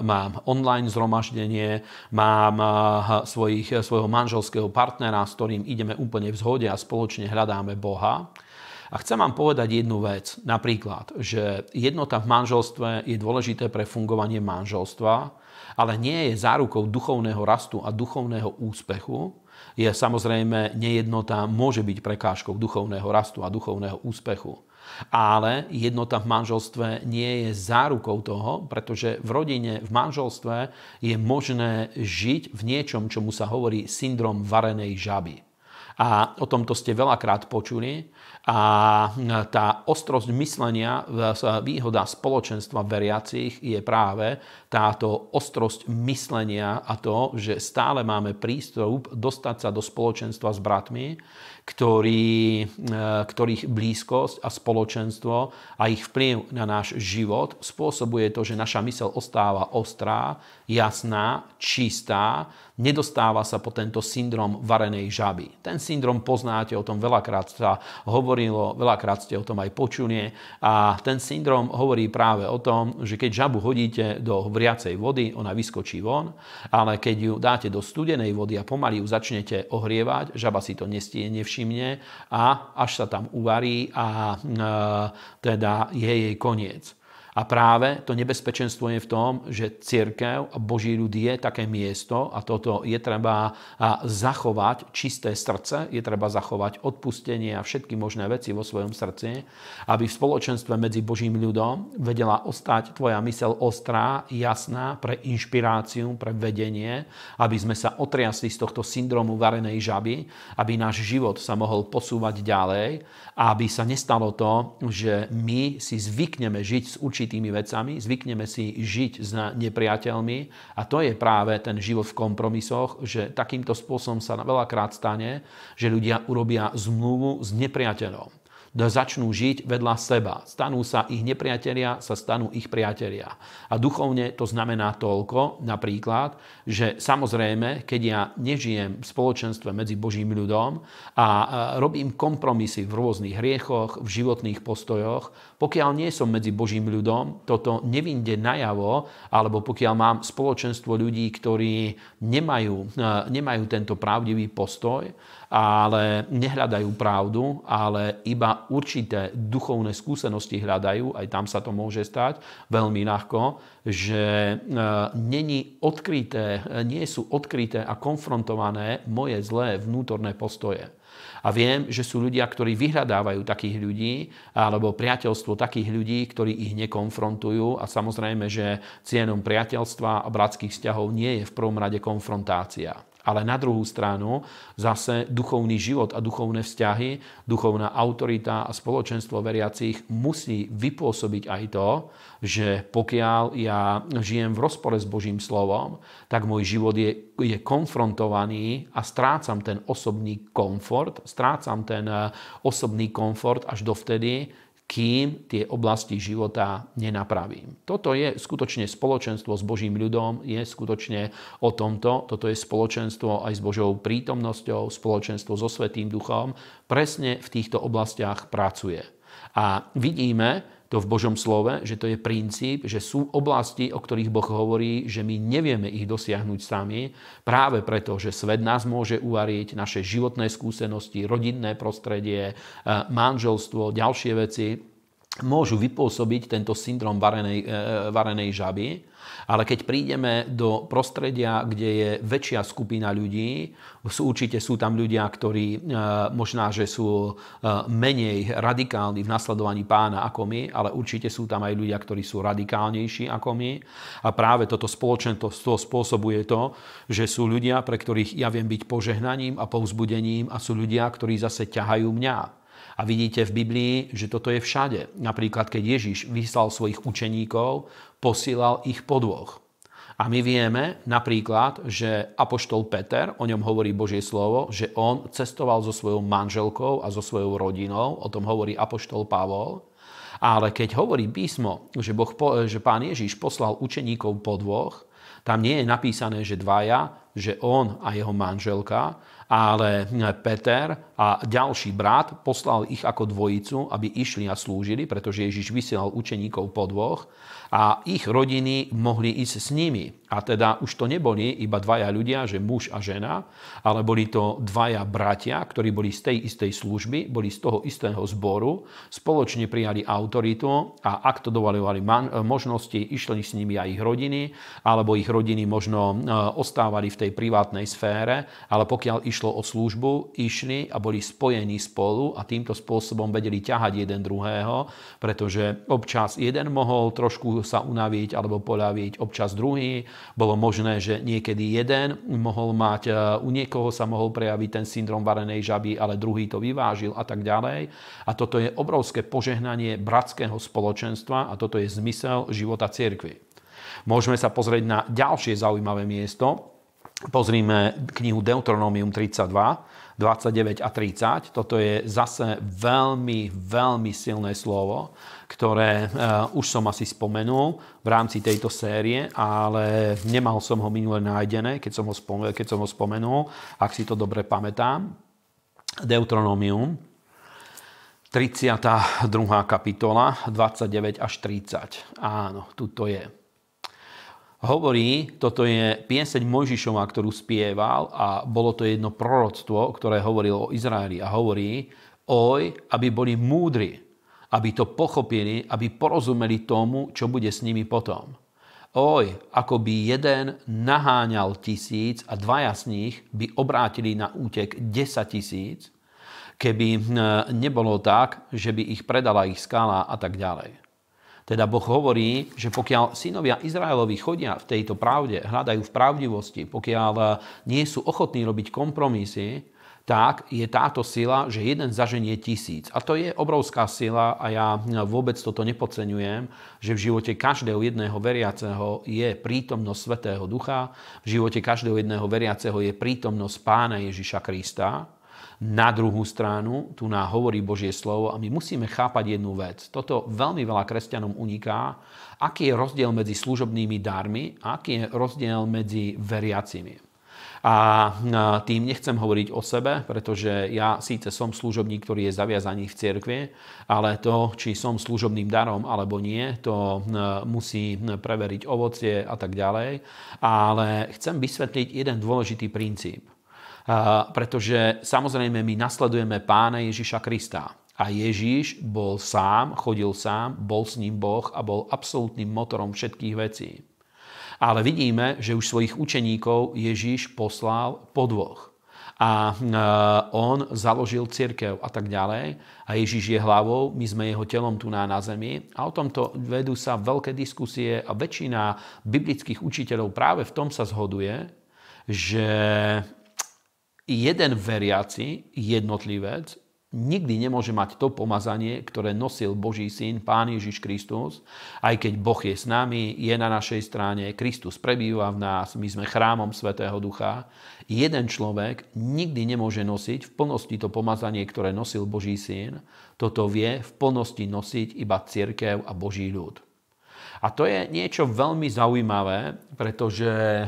mám online zhromaždenie, mám svojich, svojho manželského partnera, s ktorým ideme úplne v zhode a spoločne hľadáme Boha. A chcem vám povedať jednu vec, napríklad, že jednota v manželstve je dôležité pre fungovanie manželstva, ale nie je zárukou duchovného rastu a duchovného úspechu, je samozrejme nejednota môže byť prekážkou duchovného rastu a duchovného úspechu. Ale jednota v manželstve nie je zárukou toho, pretože v rodine, v manželstve je možné žiť v niečom, čomu sa hovorí syndrom varenej žaby. A o tomto ste veľakrát počuli. A tá ostrosť myslenia, výhoda spoločenstva veriacich je práve táto ostrosť myslenia a to, že stále máme prístup dostať sa do spoločenstva s bratmi ktorý, e, ktorých blízkosť a spoločenstvo a ich vplyv na náš život spôsobuje to, že naša mysel ostáva ostrá, jasná, čistá, nedostáva sa po tento syndrom varenej žaby. Ten syndrom poznáte, o tom veľakrát sa hovorilo, veľakrát ste o tom aj počuli a ten syndrom hovorí práve o tom, že keď žabu hodíte do vriacej vody, ona vyskočí von, ale keď ju dáte do studenej vody a pomaly ju začnete ohrievať, žaba si to nestie, nevšimne nevšimne a až sa tam uvarí a e, teda je jej koniec. A práve to nebezpečenstvo je v tom, že církev a Boží ľud je také miesto a toto je treba zachovať čisté srdce, je treba zachovať odpustenie a všetky možné veci vo svojom srdci, aby v spoločenstve medzi Božím ľudom vedela ostať tvoja mysel ostrá, jasná pre inšpiráciu, pre vedenie, aby sme sa otriasli z tohto syndromu varenej žaby, aby náš život sa mohol posúvať ďalej a aby sa nestalo to, že my si zvykneme žiť s určitým určitými vecami, zvykneme si žiť s nepriateľmi a to je práve ten život v kompromisoch, že takýmto spôsobom sa veľakrát stane, že ľudia urobia zmluvu s nepriateľom začnú žiť vedľa seba. Stanú sa ich nepriatelia, sa stanú ich priatelia. A duchovne to znamená toľko, napríklad, že samozrejme, keď ja nežijem v spoločenstve medzi Božím ľudom a robím kompromisy v rôznych hriechoch, v životných postojoch, pokiaľ nie som medzi Božím ľudom, toto nevinde najavo, alebo pokiaľ mám spoločenstvo ľudí, ktorí nemajú, e, nemajú tento pravdivý postoj, ale nehľadajú pravdu, ale iba určité duchovné skúsenosti hľadajú, aj tam sa to môže stať veľmi ľahko, že e, není odkryté, e, nie sú odkryté a konfrontované moje zlé vnútorné postoje. A viem, že sú ľudia, ktorí vyhľadávajú takých ľudí, alebo priateľstvo takých ľudí, ktorí ich nekonfrontujú. A samozrejme, že cienom priateľstva a bratských vzťahov nie je v prvom rade konfrontácia. Ale na druhú stranu zase duchovný život a duchovné vzťahy, duchovná autorita a spoločenstvo veriacich musí vypôsobiť aj to, že pokiaľ ja žijem v rozpore s Božím slovom, tak môj život je, je konfrontovaný a strácam ten osobný komfort, strácam ten eh, osobný komfort až dovtedy, kým tie oblasti života nenapravím. Toto je skutočne spoločenstvo s Božím ľudom, je skutočne o tomto. Toto je spoločenstvo aj s Božou prítomnosťou, spoločenstvo so Svetým duchom. Presne v týchto oblastiach pracuje. A vidíme, to v Božom slove, že to je princíp, že sú oblasti, o ktorých Boh hovorí, že my nevieme ich dosiahnuť sami, práve preto, že svet nás môže uvariť, naše životné skúsenosti, rodinné prostredie, e, manželstvo, ďalšie veci môžu vypôsobiť tento syndrom varenej, e, e, varenej žaby. Ale keď prídeme do prostredia, kde je väčšia skupina ľudí, sú, určite sú tam ľudia, ktorí e, možná, že sú e, menej radikálni v nasledovaní pána ako my, ale určite sú tam aj ľudia, ktorí sú radikálnejší ako my. A práve toto spoločenstvo spôsobuje to, že sú ľudia, pre ktorých ja viem byť požehnaním a povzbudením a sú ľudia, ktorí zase ťahajú mňa. A vidíte v Biblii, že toto je všade. Napríklad, keď Ježiš vyslal svojich učeníkov, posílal ich po dvoch. A my vieme napríklad, že Apoštol Peter, o ňom hovorí Božie slovo, že on cestoval so svojou manželkou a so svojou rodinou, o tom hovorí Apoštol Pavol. Ale keď hovorí písmo, že, boh, že pán Ježiš poslal učeníkov po dvoch, tam nie je napísané, že dvaja, že on a jeho manželka, ale eh, Peter a ďalší brat poslal ich ako dvojicu, aby išli a slúžili, pretože Ježiš vysielal učeníkov po dvoch a ich rodiny mohli ísť s nimi. A teda už to neboli iba dvaja ľudia, že muž a žena, ale boli to dvaja bratia, ktorí boli z tej istej služby, boli z toho istého zboru, spoločne prijali autoritu a aktodovalovali možnosti, išli s nimi aj ich rodiny, alebo ich rodiny možno e, ostávali v tej privátnej sfére, ale pokiaľ išlo o službu, išli a boli spojení spolu a týmto spôsobom vedeli ťahať jeden druhého, pretože občas jeden mohol trošku sa unaviť alebo poľaviť, občas druhý bolo možné, že niekedy jeden mohol mať, e, u niekoho sa mohol prejaviť ten syndrom varenej žaby, ale druhý to vyvážil a tak ďalej. A toto je obrovské požehnanie bratského spoločenstva a toto je zmysel života cirkvi. Môžeme sa pozrieť na ďalšie zaujímavé miesto, Pozrime knihu Deuteronomium 32, 29 a 30. Toto je zase veľmi, veľmi silné slovo, ktoré e, už som asi spomenul v rámci tejto série, ale nemal som ho minule nájdené, keď som ho, spomenul, keď som ho spomenul, ak si to dobre pamätám. Deuteronomium 32. kapitola 29 až 30. Áno, tu to je hovorí, toto je pieseň Mojžišova, ktorú spieval a bolo to jedno proroctvo, ktoré hovorilo o Izraeli a hovorí, oj, aby boli múdri, aby to pochopili, aby porozumeli tomu, čo bude s nimi potom. Oj, ako by jeden naháňal tisíc a dvaja z nich by obrátili na útek 10 tisíc, keby hm, nebolo tak, že by ich predala ich skala a tak ďalej. Teda Boh hovorí, že pokiaľ synovia Izraelovi chodia v tejto pravde, hľadajú v pravdivosti, pokiaľ eh, nie sú ochotní robiť kompromisy, tak je táto sila, že jeden zaženie tisíc. A to je obrovská sila a ja eh, vôbec toto nepodceňujem, že v živote každého jedného veriaceho je prítomnosť Svetého Ducha, v živote každého jedného veriaceho je prítomnosť Pána Ježiša Krista, na druhú stranu, tu nám hovorí Božie slovo a my musíme chápať jednu vec. Toto veľmi veľa kresťanom uniká. Aký je rozdiel medzi služobnými darmi a aký je rozdiel medzi veriacimi. A tým nechcem hovoriť o sebe, pretože ja síce som služobník, ktorý je zaviazaný v cirkvi, ale to, či som služobným darom alebo nie, to e, musí preveriť ovocie a tak ďalej. Ale chcem vysvetliť jeden dôležitý princíp pretože samozrejme my nasledujeme pána Ježiša Krista. A Ježiš bol sám, chodil sám, bol s ním Boh a bol absolútnym motorom všetkých vecí. Ale vidíme, že už svojich učeníkov Ježiš poslal po dvoch. A e, on založil Církev a tak ďalej. A Ježiš je hlavou, my sme jeho telom tu na, na zemi. A o tomto vedú sa veľké diskusie a väčšina biblických učiteľov práve v tom sa zhoduje, že jeden veriaci, jednotlivec, nikdy nemôže mať to pomazanie, ktoré nosil Boží syn, Pán Ježiš Kristus, aj keď Boh je s nami, je na našej strane, Kristus prebýva v nás, my sme chrámom Svetého Ducha. Jeden človek nikdy nemôže nosiť v plnosti to pomazanie, ktoré nosil Boží syn. Toto vie v plnosti nosiť iba cirkev a Boží ľud. A to je niečo veľmi zaujímavé, pretože eh,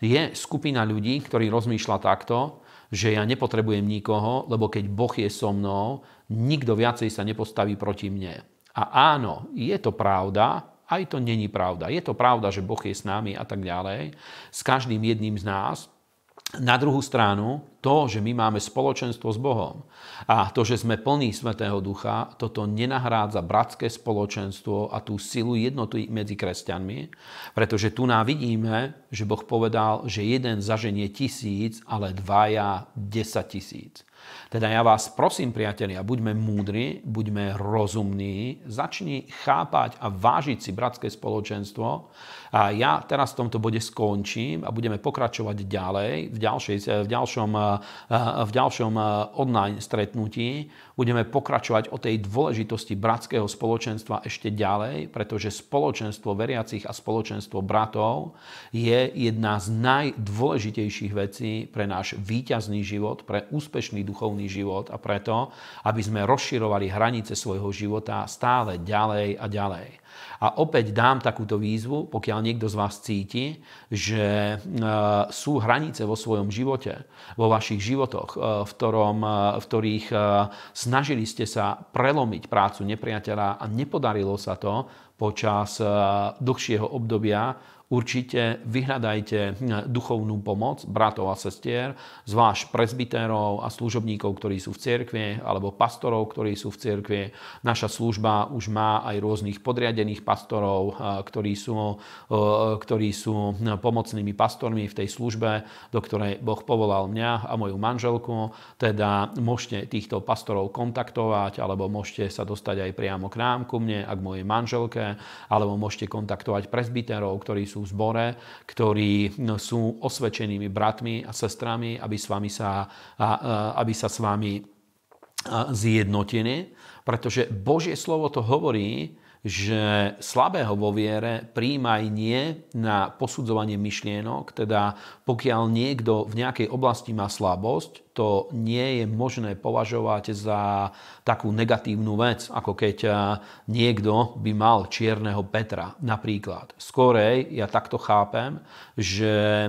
je skupina ľudí, ktorí rozmýšľa takto, že ja nepotrebujem nikoho, lebo keď Boh je so mnou, nikto viacej sa nepostaví proti mne. A áno, je to pravda, aj to není pravda. Je to pravda, že Boh je s nami a tak ďalej, s každým jedným z nás. Na druhú stranu, to, že my máme spoločenstvo s Bohom a to, že sme plní Svetého Ducha, toto nenahrádza bratské spoločenstvo a tú silu jednoty medzi kresťanmi, pretože tu nám vidíme, že Boh povedal, že jeden zaženie tisíc, ale dvaja desať tisíc. Teda ja vás prosím, priatelia, buďme múdri, buďme rozumní, začni chápať a vážiť si bratské spoločenstvo. A ja teraz v tomto bode skončím a budeme pokračovať ďalej v, ďalšej, v ďalšom v ďalšom online stretnutí budeme pokračovať o tej dôležitosti bratského spoločenstva ešte ďalej, pretože spoločenstvo veriacich a spoločenstvo bratov je jedna z najdôležitejších vecí pre náš výťazný život, pre úspešný duchovný život a preto, aby sme rozširovali hranice svojho života stále ďalej a ďalej. A opäť dám takúto výzvu, pokiaľ niekto z vás cíti, že e, sú hranice vo svojom živote, vo vašich životoch, e, v, ktorom, e, v ktorých snažili ste sa prelomiť prácu nepriateľa a nepodarilo sa to počas dlhšieho obdobia, určite vyhľadajte hm, duchovnú pomoc bratov a sestier, zvlášť prezbiterov a služobníkov, ktorí sú v cirkvi, alebo pastorov, ktorí sú v cirkvi. Naša služba už má aj rôznych podriadených pastorov, ktorí sú, ktorí sú hm, pomocnými pastormi v tej službe, do ktorej Boh povolal mňa a moju manželku. Teda môžete týchto pastorov kontaktovať, alebo môžete sa dostať aj priamo k nám, ku mne a k mojej manželke, alebo môžete kontaktovať prezbiterov, ktorí sú sú v zbore, ktorí no, sú osvedčenými bratmi a sestrami, aby, s vami sa, aby sa s vami zjednotili. Pretože Božie slovo to hovorí, že slabého vo viere príjmaj nie na posudzovanie myšlienok, teda pokiaľ niekto v nejakej oblasti má slabosť, to nie je možné považovať za takú negatívnu vec, ako keď eh, niekto by mal čierneho Petra napríklad. Skorej, ja takto chápem, že eh,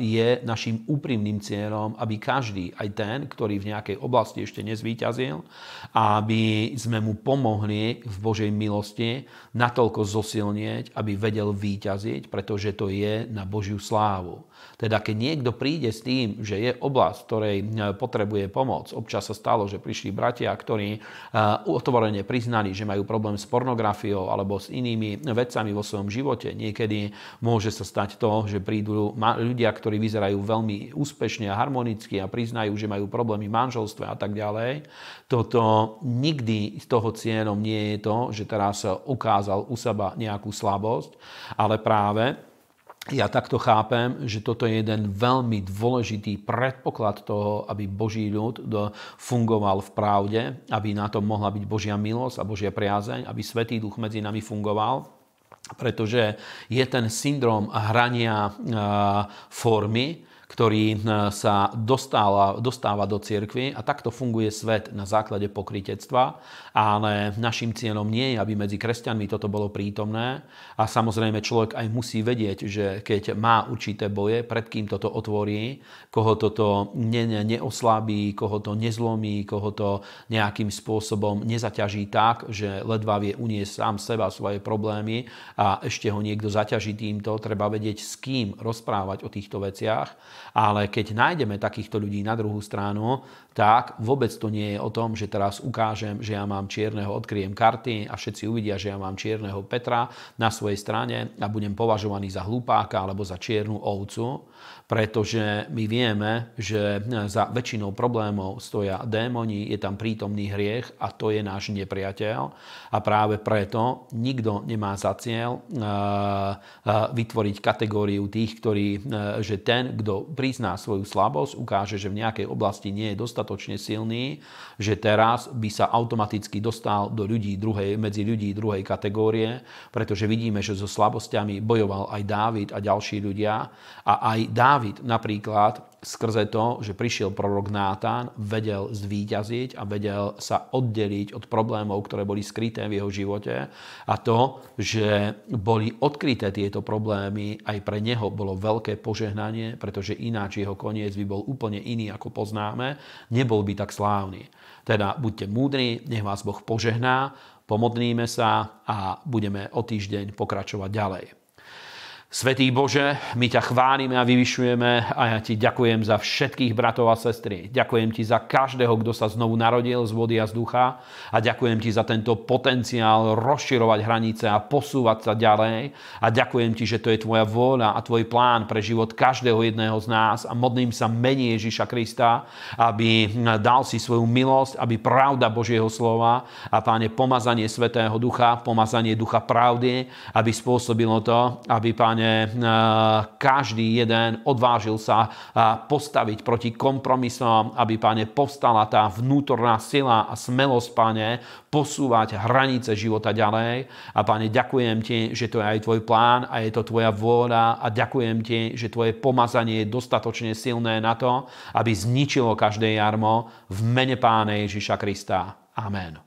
je našim úprimným cieľom, aby každý, aj ten, ktorý v nejakej oblasti ešte nezvíťazil, aby sme mu pomohli v Božej milosti milosti natoľko zosilnieť, aby vedel výťaziť, pretože to je na Božiu slávu. Teda keď niekto príde s tým, že je oblasť, ktorej e, potrebuje pomoc, občas sa stalo, že prišli bratia, ktorí e, otvorene priznali, že majú problém s pornografiou alebo s inými vecami vo svojom živote. Niekedy môže sa stať to, že prídu ľudia, ktorí vyzerajú veľmi úspešne a harmonicky a priznajú, že majú problémy v manželstve a tak ďalej. Toto nikdy z toho cieľom nie je to, že teraz ukázal u seba nejakú slabosť, ale práve ja takto chápem, že toto je jeden veľmi dôležitý predpoklad toho, aby Boží ľud fungoval v pravde, aby na tom mohla byť Božia milosť a Božia priazeň, aby Svetý Duch medzi nami fungoval, pretože je ten syndrom hrania eh, formy, ktorý e, sa dostáva, dostáva do cirkvy a takto funguje svet na základe pokrytectva. ale našim cieľom nie je, aby medzi kresťanmi toto bolo prítomné a samozrejme človek aj musí vedieť, že keď má určité boje, pred kým toto otvorí, koho toto ne, ne, neoslabí, koho to nezlomí, koho to nejakým spôsobom nezaťaží tak, že ledva vie uniesť sám seba svoje problémy a ešte ho niekto zaťaží týmto, treba vedieť s kým rozprávať o týchto veciach ale keď nájdeme takýchto ľudí na druhú stranu, tak vôbec to nie je o tom, že teraz ukážem, že ja mám čierneho, odkryjem karty a všetci uvidia, že ja mám čierneho Petra na svojej strane a budem považovaný za hlupáka alebo za čiernu ovcu, pretože my vieme, že za väčšinou problémov stoja démoni, je tam prítomný hriech a to je náš nepriateľ a práve preto nikto nemá za cieľ eh, eh, vytvoriť kategóriu tých, ktorí, eh, že ten, kto prizná svoju slabosť, ukáže, že v nejakej oblasti nie je dostatočne silný, že teraz by sa automaticky dostal do ľudí druhej, medzi ľudí druhej kategórie, pretože vidíme, že so slabosťami bojoval aj Dávid a ďalší ľudia. A aj Dávid napríklad skrze to, že prišiel prorok Nátán, vedel zvíťaziť a vedel sa oddeliť od problémov, ktoré boli skryté v jeho živote a to, že boli odkryté tieto problémy, aj pre neho bolo veľké požehnanie, pretože ináč jeho koniec by bol úplne iný, ako poznáme, nebol by tak slávny. Teda buďte múdri, nech vás Boh požehná, pomodníme sa a budeme o týždeň pokračovať ďalej. Svetý Bože, my ťa chválime a vyvyšujeme a ja ti ďakujem za všetkých bratov a sestry. Ďakujem ti za každého, kto sa znovu narodil z vody a z ducha a ďakujem ti za tento potenciál rozširovať hranice a posúvať sa ďalej a ďakujem ti, že to je tvoja vôľa a tvoj plán pre život každého jedného z nás a modlím sa mení Ježiša Krista, aby dal si svoju milosť, aby pravda Božieho slova a páne pomazanie Svetého Ducha, pomazanie Ducha pravdy, aby spôsobilo to, aby páne skutočne každý jeden odvážil sa postaviť proti kompromisom, aby, pane, povstala tá vnútorná sila a smelosť, pane, posúvať hranice života ďalej. A, pane, ďakujem ti, že to je aj tvoj plán a je to tvoja vôľa a ďakujem ti, že tvoje pomazanie je dostatočne silné na to, aby zničilo každé jarmo v mene Pána Ježiša Krista. Amen.